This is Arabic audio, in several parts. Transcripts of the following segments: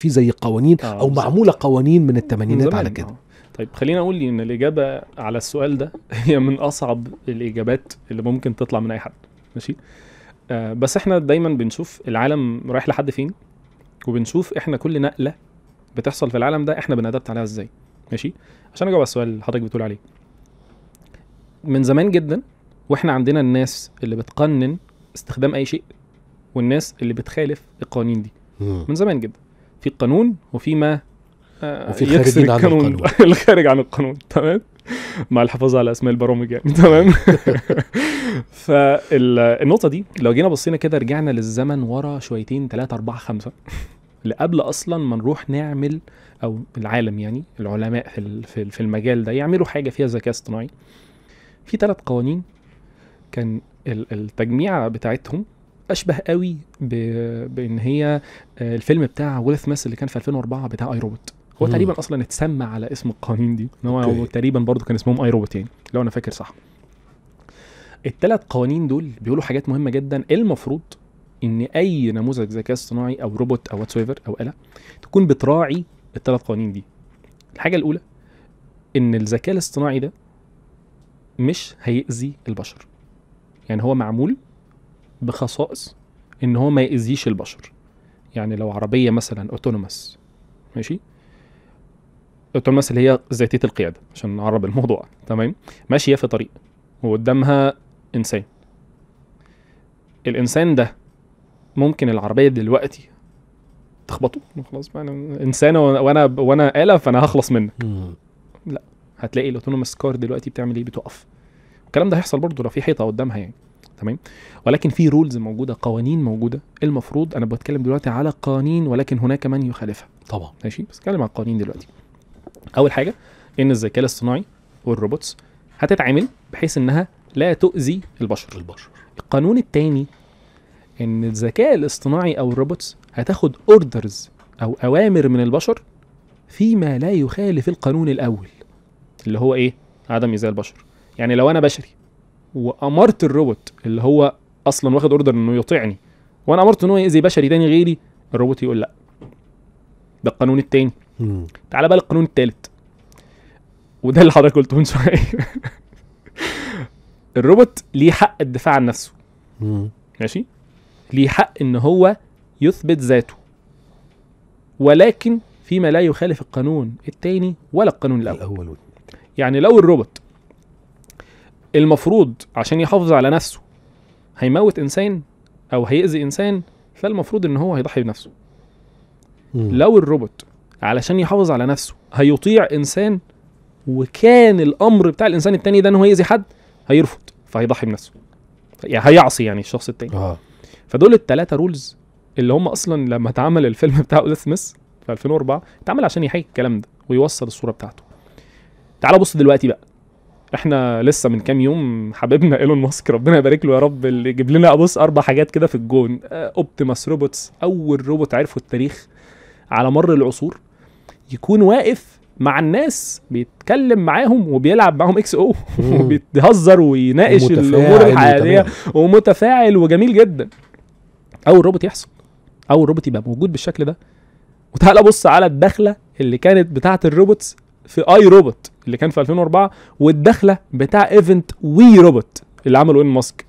في زي قوانين آه او معموله قوانين من الثمانينات على كده آه. طيب خلينا اقول ان الاجابه على السؤال ده هي من اصعب الاجابات اللي ممكن تطلع من اي حد ماشي آه بس احنا دايما بنشوف العالم رايح لحد فين وبنشوف احنا كل نقله بتحصل في العالم ده احنا بنادبت عليها ازاي ماشي عشان اجاوب على السؤال اللي حضرتك بتقول عليه من زمان جدا واحنا عندنا الناس اللي بتقنن استخدام اي شيء والناس اللي بتخالف القوانين دي من زمان جدا في القانون وفيما آه، وفي يكسر عن القانون. الخارج عن القانون تمام مع الحفاظ على اسماء البرامج يعني تمام فالنقطه دي لو جينا بصينا كده رجعنا للزمن ورا شويتين ثلاثة أربعة خمسة لقبل اصلا ما نروح نعمل او العالم يعني العلماء في في المجال ده يعملوا حاجه فيها ذكاء اصطناعي في ثلاث قوانين كان التجميعه بتاعتهم اشبه قوي بان هي آه، الفيلم بتاع ويل سميث اللي كان في 2004 بتاع اي روبوت هو تقريبا اصلا اتسمى على اسم القوانين دي ان هو تقريبا برضه كان اسمهم اي روبوت يعني لو انا فاكر صح الثلاث قوانين دول بيقولوا حاجات مهمه جدا المفروض ان اي نموذج ذكاء اصطناعي او روبوت او سويفر او اله تكون بتراعي الثلاث قوانين دي الحاجه الاولى ان الذكاء الاصطناعي ده مش هيأذي البشر يعني هو معمول بخصائص ان هو ما يأذيش البشر يعني لو عربيه مثلا اوتونومس ماشي اوتونومس اللي هي ذاتيه القياده عشان نعرب الموضوع تمام ماشيه في طريق وقدامها انسان الانسان ده ممكن العربيه دلوقتي تخبطه خلاص بقى انا انسان وانا وانا اله فانا هخلص منك لا هتلاقي الاوتونومس كار دلوقتي بتعمل ايه بتقف الكلام ده هيحصل برضه لو في حيطه قدامها يعني تمام ولكن في رولز موجوده قوانين موجوده المفروض انا بتكلم دلوقتي على قوانين ولكن هناك من يخالفها طبعا ماشي بس بتكلم على القوانين دلوقتي اول حاجه ان الذكاء الاصطناعي والروبوتس هتتعامل بحيث انها لا تؤذي البشر البشر القانون الثاني ان الذكاء الاصطناعي او الروبوتس هتاخد اوردرز او اوامر من البشر فيما لا يخالف القانون الاول اللي هو ايه عدم ايذاء البشر يعني لو انا بشري وامرت الروبوت اللي هو اصلا واخد اوردر انه يطيعني وانا امرت ان هو يأذي بشري تاني غيري الروبوت يقول لا ده القانون التاني تعال بقى للقانون التالت وده اللي حضرتك قلته من شويه الروبوت ليه حق الدفاع عن نفسه ماشي ليه حق ان هو يثبت ذاته ولكن فيما لا يخالف القانون التاني ولا القانون الاول الاول يعني لو الروبوت المفروض عشان يحافظ على نفسه هيموت انسان او هيأذي انسان فالمفروض ان هو هيضحي بنفسه مم. لو الروبوت علشان يحافظ على نفسه هيطيع انسان وكان الامر بتاع الانسان التاني ده ان هو يأذي حد هيرفض فهيضحي بنفسه يعني هيعصي يعني الشخص التاني آه. فدول التلاتة رولز اللي هم اصلا لما اتعمل الفيلم بتاع ويل سميث في 2004 اتعمل عشان يحكي الكلام ده ويوصل الصوره بتاعته تعال بص دلوقتي بقى احنا لسه من كام يوم حبيبنا ايلون ماسك ربنا يبارك له يا رب اللي جيب لنا ابص اربع حاجات كده في الجون اوبتيماس آه، روبوتس اول روبوت عرفه التاريخ على مر العصور يكون واقف مع الناس بيتكلم معاهم وبيلعب معاهم اكس او وبيتهزر ويناقش الامور الحياتيه ومتفاعل وجميل جدا اول روبوت يحصل اول روبوت يبقى موجود بالشكل ده وتعالى بص على الدخله اللي كانت بتاعه الروبوتس في اي روبوت اللي كان في 2004 والدخله بتاع ايفنت وي روبوت اللي عمله ايلون ماسك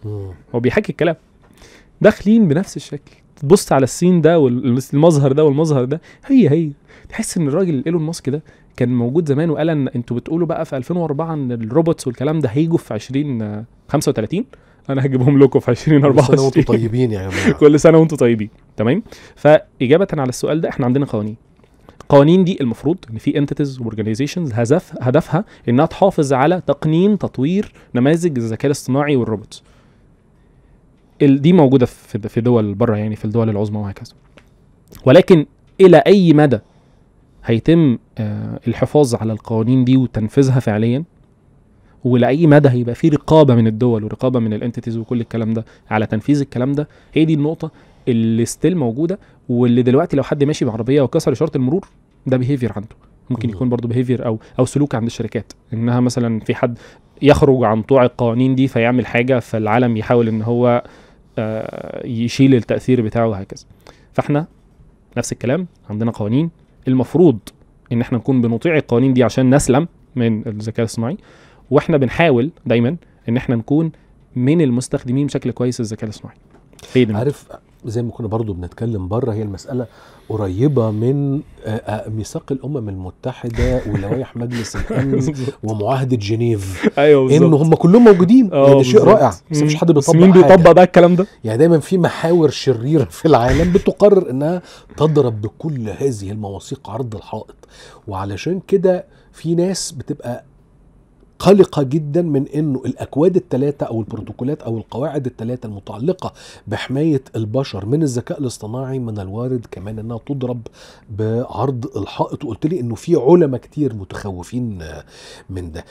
هو بيحكي الكلام داخلين بنفس الشكل تبص على السين ده والمظهر ده والمظهر ده هي هي تحس ان الراجل ايلون ماسك ده كان موجود زمان وقال ان انتوا بتقولوا بقى في 2004 ان الروبوتس والكلام ده هيجوا في 20 35 آه، انا هجيبهم لكم في 2024 كل سنه وانتم طيبين يا جماعه كل سنه وانتم طيبين تمام فاجابه على السؤال ده احنا عندنا قوانين القوانين دي المفروض ان في انتيتيز اورجانيزيشنز هدف هدفها انها تحافظ على تقنين تطوير نماذج الذكاء الاصطناعي والروبوتس دي موجوده في في دول بره يعني في الدول العظمى وهكذا ولكن الى اي مدى هيتم آه، الحفاظ على القوانين دي وتنفيذها فعليا ولاي مدى هيبقى في رقابه من الدول ورقابه من الانتيتيز وكل الكلام ده على تنفيذ الكلام ده هي دي النقطه اللي ستيل موجوده واللي دلوقتي لو حد ماشي بعربيه وكسر اشاره المرور ده بيهيفير عنده ممكن يكون برضه بيهيفير او او سلوك عند الشركات انها مثلا في حد يخرج عن طوع القوانين دي فيعمل حاجه فالعالم يحاول ان هو آه، يشيل التاثير بتاعه وهكذا فاحنا نفس الكلام عندنا قوانين المفروض ان احنا نكون بنطيع القوانين دي عشان نسلم من الذكاء الصناعي واحنا بنحاول دايما ان احنا نكون من المستخدمين بشكل كويس الذكاء الاصطناعي إيه عارف زي ما كنا برضو بنتكلم بره هي المسألة قريبة من آه، آه، ميثاق الأمم المتحدة ولوائح مجلس الأمن ومعاهدة جنيف أيوة إن هم كلهم موجودين آه، يعني ده شيء رائع بس مش حد بيطبق مين بيطبق بقى الكلام ده؟ يعني دايما في محاور شريرة في العالم بتقرر إنها تضرب بكل هذه المواثيق عرض الحائط وعلشان كده في ناس بتبقى قلقة جدا من انه الاكواد الثلاثة او البروتوكولات او القواعد الثلاثة المتعلقة بحماية البشر من الذكاء الاصطناعي من الوارد كمان انها تضرب بعرض الحائط وقلت لي انه في علماء كتير متخوفين من ده